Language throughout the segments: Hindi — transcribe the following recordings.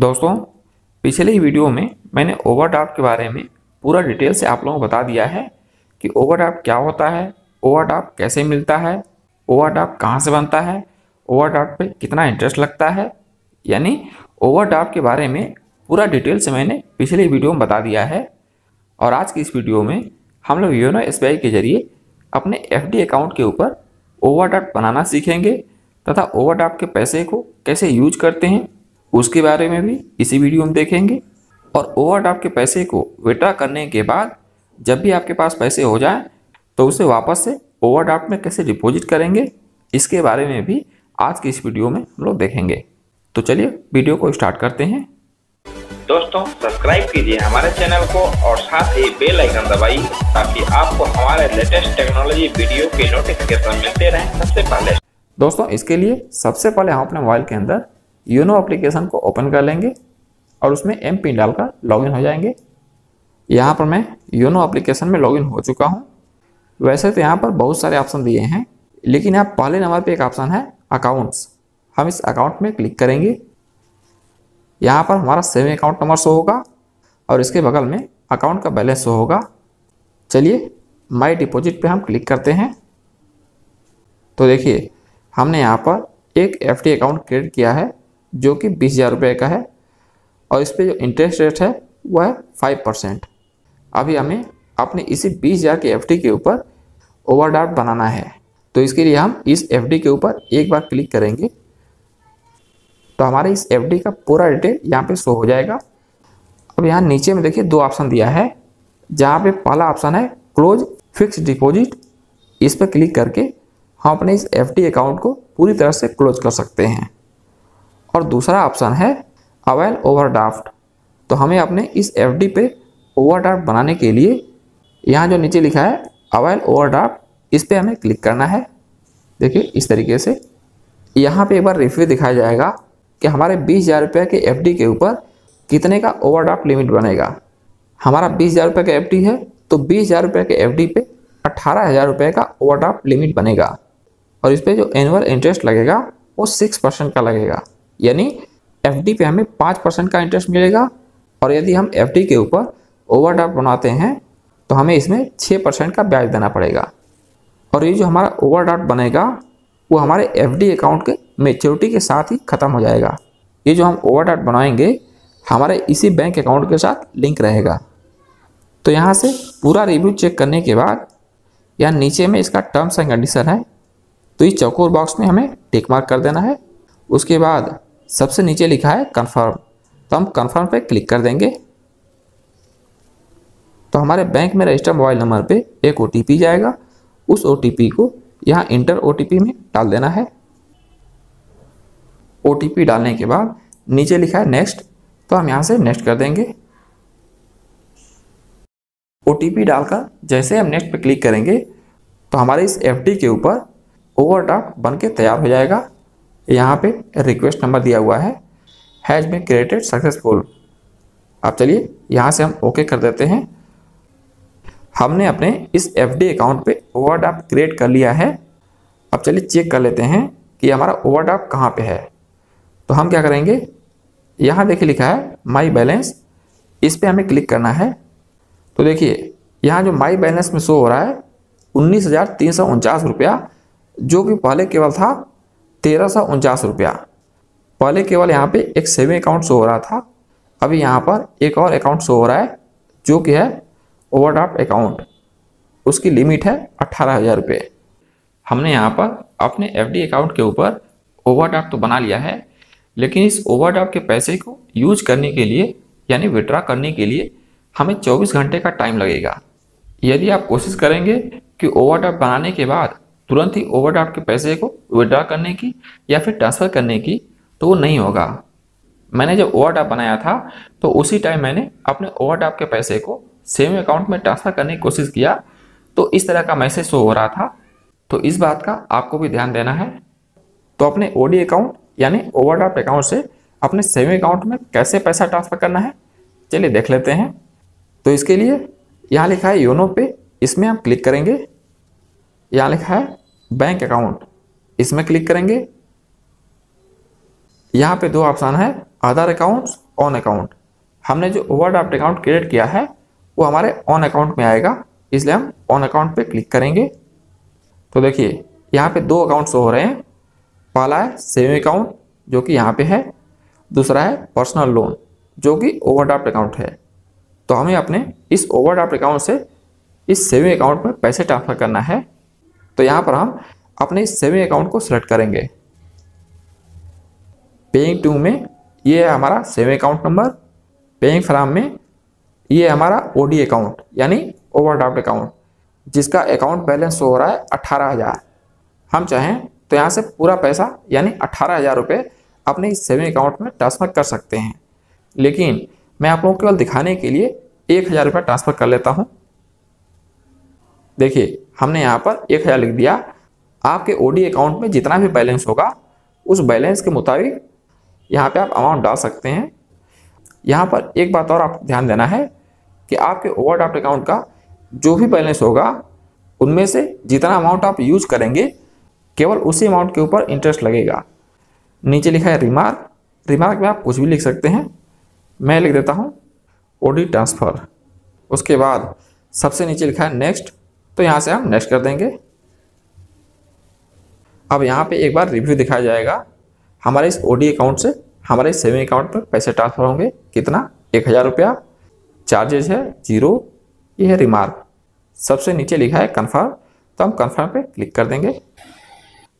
दोस्तों पिछले ही वीडियो में मैंने ओवरड्राफ्ट के बारे में पूरा डिटेल से आप लोगों को बता दिया है कि ओवरड्राफ्ट क्या होता है ओवरड्राफ्ट कैसे मिलता है ओवरड्राफ्ट कहाँ से बनता है ओवरड्राफ्ट पे कितना इंटरेस्ट लगता है यानी ओवरड्राफ्ट के बारे में पूरा डिटेल से मैंने पिछले वीडियो में बता दिया है और आज की इस वीडियो में हम लोग योनो एस के जरिए अपने एफ अकाउंट के ऊपर ओवरड्राफ्ट बनाना सीखेंगे तथा ओवरड्राफ्ट के पैसे को कैसे यूज करते हैं उसके बारे में भी इसी वीडियो में देखेंगे और ओवरड्राफ्ट के पैसे को विड्रा करने के बाद जब भी आपके पास पैसे हो जाए तो उसे वापस से ओवरड्राफ्ट में कैसे डिपॉजिट करेंगे इसके बारे में भी आज की इस वीडियो में हम लोग देखेंगे तो चलिए वीडियो को स्टार्ट करते हैं दोस्तों सब्सक्राइब कीजिए हमारे चैनल को और साथ ही बेल आइकन दबाइए ताकि आपको हमारे लेटेस्ट टेक्नोलॉजी वीडियो के नोटिफिकेशन मिलते रहें सबसे पहले दोस्तों इसके लिए सबसे पहले हम अपने मोबाइल के अंदर योनो एप्लीकेशन को ओपन कर लेंगे और उसमें एम पिन डालकर लॉगिन हो जाएंगे यहाँ पर मैं योनो एप्लीकेशन में लॉगिन हो चुका हूँ वैसे तो यहाँ पर बहुत सारे ऑप्शन दिए हैं लेकिन यहाँ पहले नंबर पे एक ऑप्शन है अकाउंट्स हम इस अकाउंट में क्लिक करेंगे यहाँ पर हमारा सेविंग अकाउंट नंबर शो होगा और इसके बगल में अकाउंट का बैलेंस शो होगा चलिए माई डिपोजिट पर हम क्लिक करते हैं तो देखिए हमने यहाँ पर एक एफ अकाउंट क्रिएट किया है जो कि बीस हज़ार रुपये का है और इस पर जो इंटरेस्ट रेट है वह है फाइव परसेंट अभी हमें अपने इसी बीस हज़ार के एफ के ऊपर ओवरड्राफ्ट बनाना है तो इसके लिए हम इस एफ के ऊपर एक बार क्लिक करेंगे तो हमारे इस एफ का पूरा डिटेल यहाँ पर शो हो जाएगा अब यहाँ नीचे में देखिए दो ऑप्शन दिया है जहाँ पे पहला ऑप्शन है क्लोज फिक्स डिपॉजिट इस पर क्लिक करके हम अपने इस एफ अकाउंट को पूरी तरह से क्लोज कर सकते हैं और दूसरा ऑप्शन है अवैल ओवरड्राफ्ट तो हमें अपने इस एफ डी पे ओवरड्राफ्ट बनाने के लिए यहाँ जो नीचे लिखा है अवैल ओवरड्राफ्ट इस पर हमें क्लिक करना है देखिए इस तरीके से यहाँ पे एक बार रिव्यू दिखाया जाएगा कि हमारे बीस हज़ार रुपये के एफ के ऊपर कितने का ओवर लिमिट बनेगा हमारा बीस हज़ार रुपये का एफ है तो बीस हज़ार रुपये के एफ पे अट्ठारह हज़ार रुपये का ओवर लिमिट बनेगा और इस पर जो एनुअल इंटरेस्ट लगेगा वो सिक्स परसेंट का लगेगा यानी एफ पे हमें पाँच परसेंट का इंटरेस्ट मिलेगा और यदि हम एफ के ऊपर ओवरड्राफ्ट बनाते हैं तो हमें इसमें छः परसेंट का ब्याज देना पड़ेगा और ये जो हमारा ओवरड्राफ्ट बनेगा वो हमारे एफ अकाउंट के मेच्योरिटी के साथ ही ख़त्म हो जाएगा ये जो हम ओवरड्राफ्ट बनाएंगे हमारे इसी बैंक अकाउंट के साथ लिंक रहेगा तो यहाँ से पूरा रिव्यू चेक करने के बाद यहाँ नीचे में इसका टर्म्स एंड कंडीशन है तो इस चौकोर बॉक्स में हमें टिक मार्क कर देना है उसके बाद सबसे नीचे लिखा है कन्फर्म तो हम कन्फर्म पर क्लिक कर देंगे तो हमारे बैंक में रजिस्टर मोबाइल नंबर पे एक ओ जाएगा उस ओ को यहाँ इंटर ओ में डाल देना है ओ डालने के बाद नीचे लिखा है नेक्स्ट तो हम यहाँ से नेक्स्ट कर देंगे ओ डालकर जैसे हम नेक्स्ट पे क्लिक करेंगे तो हमारे इस एफ के ऊपर ओवर बन के तैयार हो जाएगा यहाँ पे रिक्वेस्ट नंबर दिया हुआ है हैज़ बिन क्रिएटेड सक्सेसफुल अब चलिए यहाँ से हम ओके कर देते हैं हमने अपने इस एफ अकाउंट पे ओवरड्राफ्ट क्रिएट कर लिया है अब चलिए चेक कर लेते हैं कि हमारा ओवरड्राफ्ट कहाँ पे है तो हम क्या करेंगे यहाँ देखिए लिखा है माई बैलेंस इस पर हमें क्लिक करना है तो देखिए यहाँ जो माई बैलेंस में शो हो रहा है उन्नीस हज़ार तीन सौ उनचास रुपया जो कि पहले केवल था तेरह सौ उनचास रुपया पहले केवल यहाँ पे एक सेविंग अकाउंट शो हो रहा था अभी यहाँ पर एक और अकाउंट शो हो रहा है जो कि है ओवरड्राफ्ट अकाउंट उसकी लिमिट है अट्ठारह हज़ार रुपये हमने यहाँ पर अपने एफ अकाउंट के ऊपर ओवरड्राफ्ट तो बना लिया है लेकिन इस ओवरड्राफ्ट के पैसे को यूज करने के लिए यानी विड्रा करने के लिए हमें 24 घंटे का टाइम लगेगा यदि आप कोशिश करेंगे कि ओवरड्राफ्ट बनाने के बाद तुरंत ही ओवरड्राफ्ट के पैसे को विड्रा करने की या फिर ट्रांसफ़र करने की तो वो नहीं होगा मैंने जब ओवरड्राफ्ट बनाया था तो उसी टाइम मैंने अपने ओवरड्राफ्ट के पैसे को सेविंग अकाउंट में ट्रांसफ़र करने की कोशिश किया तो इस तरह का मैसेज शो हो रहा था तो इस बात का आपको भी ध्यान देना है तो अपने ओडी अकाउंट यानी ओवरड्राफ्ट अकाउंट से अपने सेविंग अकाउंट में कैसे पैसा ट्रांसफ़र करना है चलिए देख लेते हैं तो इसके लिए यहाँ लिखा है योनो पे इसमें हम क्लिक करेंगे यहाँ लिखा है बैंक अकाउंट इसमें क्लिक करेंगे यहाँ पे दो ऑप्शन है आधार अकाउंट्स ऑन अकाउंट हमने जो ओवर अकाउंट क्रिएट किया है वो हमारे ऑन अकाउंट में आएगा इसलिए हम ऑन अकाउंट पे क्लिक करेंगे तो देखिए यहाँ पे दो अकाउंट्स हो रहे हैं पहला है सेविंग अकाउंट जो कि यहाँ पे है दूसरा है पर्सनल लोन जो कि ओवर अकाउंट है तो हमें अपने इस ओवर अकाउंट से इस सेविंग अकाउंट में पैसे ट्रांसफ़र करना है तो यहाँ पर हम अपने सेविंग अकाउंट को सिलेक्ट करेंगे पेइंग टू में ये है हमारा saving account number paying from में ये हमारा ओ अकाउंट यानी ओवरड्राफ्ट अकाउंट जिसका अकाउंट बैलेंस हो रहा है अट्ठारह हज़ार हम चाहें तो यहाँ से पूरा पैसा यानी अट्ठारह हज़ार रुपये अपने सेविंग अकाउंट में ट्रांसफ़र कर सकते हैं लेकिन मैं आप लोगों को केवल दिखाने के लिए एक हज़ार रुपये ट्रांसफ़र कर लेता हूँ देखिए हमने यहाँ पर एक हज़ार लिख दिया आपके ओडी अकाउंट में जितना भी बैलेंस होगा उस बैलेंस के मुताबिक यहाँ पे आप अमाउंट डाल सकते हैं यहाँ पर एक बात और आप ध्यान देना है कि आपके ओवर अकाउंट का जो भी बैलेंस होगा उनमें से जितना अमाउंट आप यूज करेंगे केवल उसी अमाउंट के ऊपर इंटरेस्ट लगेगा नीचे लिखा है रिमार्क रिमार्क में आप कुछ भी लिख सकते हैं मैं लिख देता हूँ ओडी ट्रांसफ़र उसके बाद सबसे नीचे लिखा है नेक्स्ट तो यहाँ से हम नेक्स्ट कर देंगे अब यहाँ पे एक बार रिव्यू दिखाया जाएगा हमारे इस ओडी अकाउंट से हमारे सेविंग अकाउंट पर पैसे ट्रांसफर होंगे कितना एक हज़ार रुपया चार्जेज है जीरो ये है रिमार्क सबसे नीचे लिखा है कन्फर्म तो हम कन्फर्म पर क्लिक कर देंगे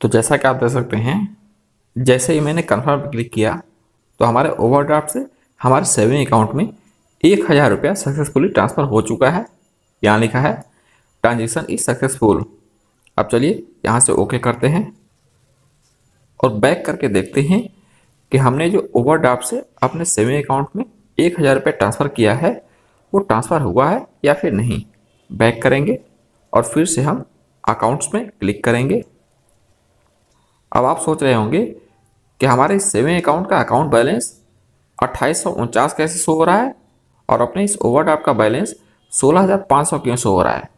तो जैसा कि आप देख सकते हैं जैसे ही मैंने कन्फर्म पर क्लिक किया तो हमारे ओवरड्राफ्ट से हमारे सेविंग अकाउंट में एक हज़ार रुपया सक्सेसफुली ट्रांसफ़र हो चुका है यहाँ लिखा है ट्रांजेक्शन इज सक्सेसफुल अब चलिए यहाँ से ओके करते हैं और बैक करके देखते हैं कि हमने जो ओवरड्राफ्ट से अपने सेविंग अकाउंट में एक हज़ार रुपये ट्रांसफ़र किया है वो ट्रांसफ़र हुआ है या फिर नहीं बैक करेंगे और फिर से हम अकाउंट्स में क्लिक करेंगे अब आप सोच रहे होंगे कि हमारे सेविंग अकाउंट का अकाउंट बैलेंस अट्ठाईस सौ उनचास कैसे शो हो रहा है और अपने इस ओवरड्राफ्ट का बैलेंस सोलह हज़ार पाँच सौ क्यों शो हो रहा है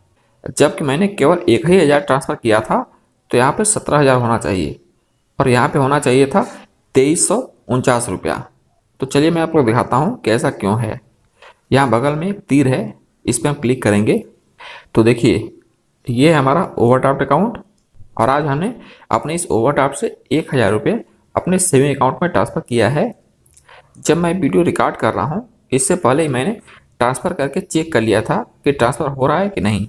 जबकि मैंने केवल एक ही हज़ार ट्रांसफ़र किया था तो यहाँ पे सत्रह हज़ार होना चाहिए और यहाँ पे होना चाहिए था तेईस सौ उनचास रुपया तो चलिए मैं आपको दिखाता हूँ कैसा क्यों है यहाँ बगल में एक तीर है इस पर हम क्लिक करेंगे तो देखिए ये है हमारा ओवरड्राफ्ट अकाउंट और आज हमने अपने इस ओवरड्राफ्ट से एक हज़ार रुपये अपने सेविंग अकाउंट में ट्रांसफ़र किया है जब मैं वीडियो रिकॉर्ड कर रहा हूँ इससे पहले ही मैंने ट्रांसफ़र करके चेक कर लिया था कि ट्रांसफ़र हो रहा है कि नहीं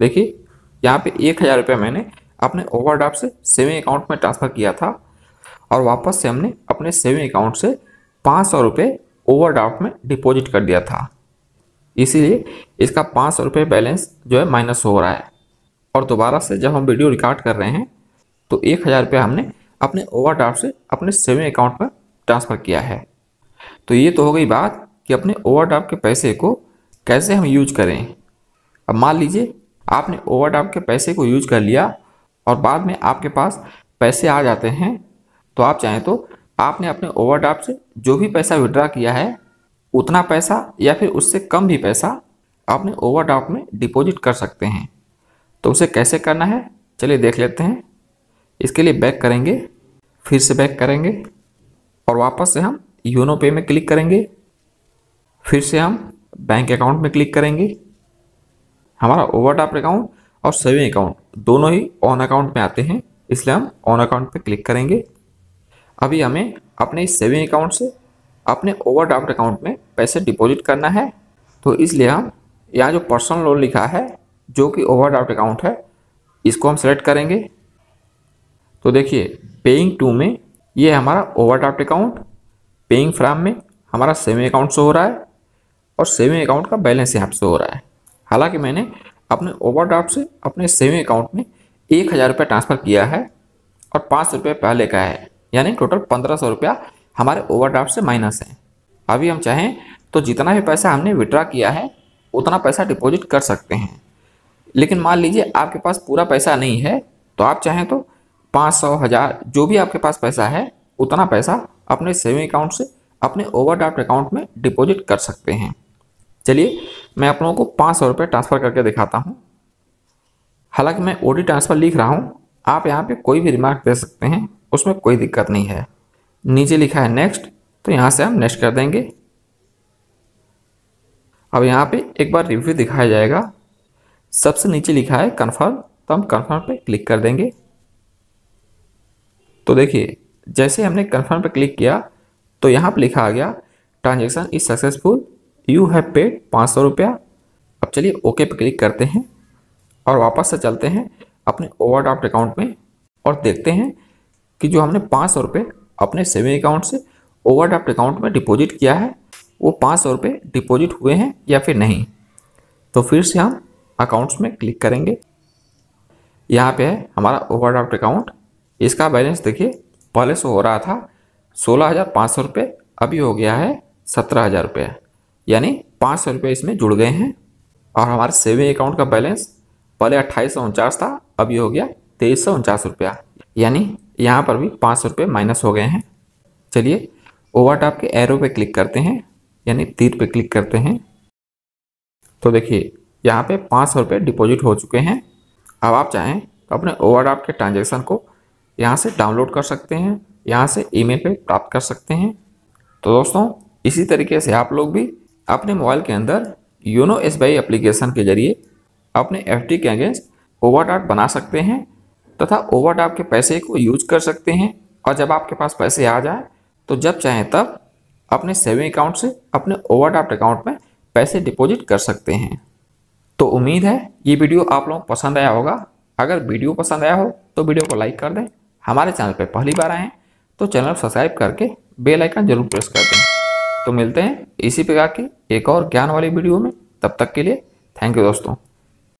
देखिए यहाँ पे एक हज़ार रुपये मैंने अपने ओवरड्राफ्ट से सेविंग अकाउंट में ट्रांसफ़र किया था और वापस से हमने अपने सेविंग अकाउंट से पाँच सौ रुपये ओवरड्राफ्ट में डिपॉजिट कर दिया था इसीलिए इसका पाँच सौ रुपये बैलेंस जो है माइनस हो रहा है और दोबारा से जब हम वीडियो रिकॉर्ड कर रहे हैं तो एक हज़ार रुपये हमने अपने ओवरड्राफ्ट से अपने सेविंग अकाउंट में ट्रांसफ़र किया है तो ये तो हो गई बात कि अपने ओवरड्राफ्ट के पैसे को कैसे हम यूज करें अब मान लीजिए आपने ओवरड्राफ्ट के पैसे को यूज कर लिया और बाद में आपके पास पैसे आ जाते हैं तो आप चाहें तो आपने अपने ओवरड्राफ्ट से जो भी पैसा विड्रा किया है उतना पैसा या फिर उससे कम भी पैसा आपने ओवरड्राफ्ट में डिपॉजिट कर सकते हैं तो उसे कैसे करना है चलिए देख लेते हैं इसके लिए बैक करेंगे फिर से बैक करेंगे और वापस से हम योनो पे में क्लिक करेंगे फिर से हम बैंक अकाउंट में क्लिक करेंगे हमारा ओवरड्राफ्ट अकाउंट और सेविंग अकाउंट दोनों ही ऑन अकाउंट में आते हैं इसलिए हम ऑन अकाउंट पर क्लिक करेंगे अभी हमें अपने सेविंग अकाउंट से अपने ओवरड्राफ्ट अकाउंट में पैसे डिपॉजिट करना है तो इसलिए हम यहाँ जो पर्सनल लोन लिखा है जो कि ओवरड्राफ्ट अकाउंट है इसको हम सेलेक्ट करेंगे तो देखिए पेइंग टू में ये हमारा ओवरड्राफ्ट अकाउंट पेइंग फ्राम में हमारा सेविंग अकाउंट शो हो रहा है और सेविंग अकाउंट का बैलेंस यहाँ से हो रहा है हालांकि मैंने अपने ओवरड्राफ्ट से अपने सेविंग अकाउंट में एक हज़ार रुपया ट्रांसफ़र किया है और पाँच सौ रुपये पहले का है यानी टोटल पंद्रह सौ रुपया हमारे ओवरड्राफ्ट से माइनस है अभी हम चाहें तो जितना भी पैसा हमने विड्रा किया है उतना पैसा डिपॉजिट कर सकते हैं लेकिन मान लीजिए आपके पास पूरा पैसा नहीं है तो आप चाहें तो पाँच सौ हज़ार जो भी आपके पास पैसा है उतना पैसा अपने सेविंग अकाउंट से अपने ओवरड्राफ्ट अकाउंट में डिपॉजिट कर सकते हैं चलिए मैं आप लोगों को पाँच सौ रुपये ट्रांसफ़र करके दिखाता हूँ हालांकि मैं ओडी ट्रांसफ़र लिख रहा हूँ आप यहाँ पे कोई भी रिमार्क दे सकते हैं उसमें कोई दिक्कत नहीं है नीचे लिखा है नेक्स्ट तो यहाँ से हम नेक्स्ट कर देंगे अब यहाँ पे एक बार रिव्यू दिखाया जाएगा सबसे नीचे लिखा है कन्फर्म तो हम कन्फर्म पर क्लिक कर देंगे तो देखिए जैसे हमने कन्फर्म पर क्लिक किया तो यहाँ पर लिखा आ गया transaction is successful you have paid पाँच सौ रुपया अब चलिए ओके पे क्लिक करते हैं और वापस से चलते हैं अपने ड्राफ्ट अकाउंट में और देखते हैं कि जो हमने पाँच सौ रुपये अपने सेविंग अकाउंट से ड्राफ्ट अकाउंट में डिपॉजिट किया है वो पाँच सौ रुपये डिपॉजिट हुए हैं या फिर नहीं तो फिर से हम अकाउंट्स में क्लिक करेंगे यहाँ पे है हमारा ड्राफ्ट अकाउंट इसका बैलेंस देखिए पहले से हो रहा था सोलह हज़ार पाँच सौ रुपये अभी हो गया है सत्रह हज़ार रुपये यानी पाँच सौ रुपये इसमें जुड़ गए हैं और हमारे सेविंग अकाउंट का बैलेंस पहले अट्ठाईस सौ उनचास था अभी हो गया तेईस सौ उनचास रुपया यानी यहाँ पर भी पाँच सौ रुपये माइनस हो गए हैं चलिए टाप के एरो पे क्लिक करते हैं यानी तीर पे क्लिक करते हैं तो देखिए यहाँ पे पाँच सौ रुपये डिपॉजिट हो चुके हैं अब आप चाहें तो अपने टाप के ट्रांजेक्शन को यहाँ से डाउनलोड कर सकते हैं यहाँ से ईमेल पे प्राप्त कर सकते हैं तो दोस्तों इसी तरीके से आप लोग भी अपने मोबाइल के अंदर योनो एस बी एप्लीकेशन के जरिए अपने एफ के अगेंस्ट ओवरड्राफ्ट बना सकते हैं तथा ओवरड्राफ्ट के पैसे को यूज कर सकते हैं और जब आपके पास पैसे आ जाए तो जब चाहें तब अपने सेविंग अकाउंट से अपने ओवरड्राफ्ट अकाउंट में पैसे डिपॉजिट कर सकते हैं तो उम्मीद है ये वीडियो आप लोगों को पसंद आया होगा अगर वीडियो पसंद आया हो तो वीडियो को लाइक कर दें हमारे चैनल पर पहली बार आएँ तो चैनल सब्सक्राइब करके बेल आइकन जरूर प्रेस कर दें तो मिलते हैं इसी प्रकार आके एक और ज्ञान वाली वीडियो में तब तक के लिए थैंक यू दोस्तों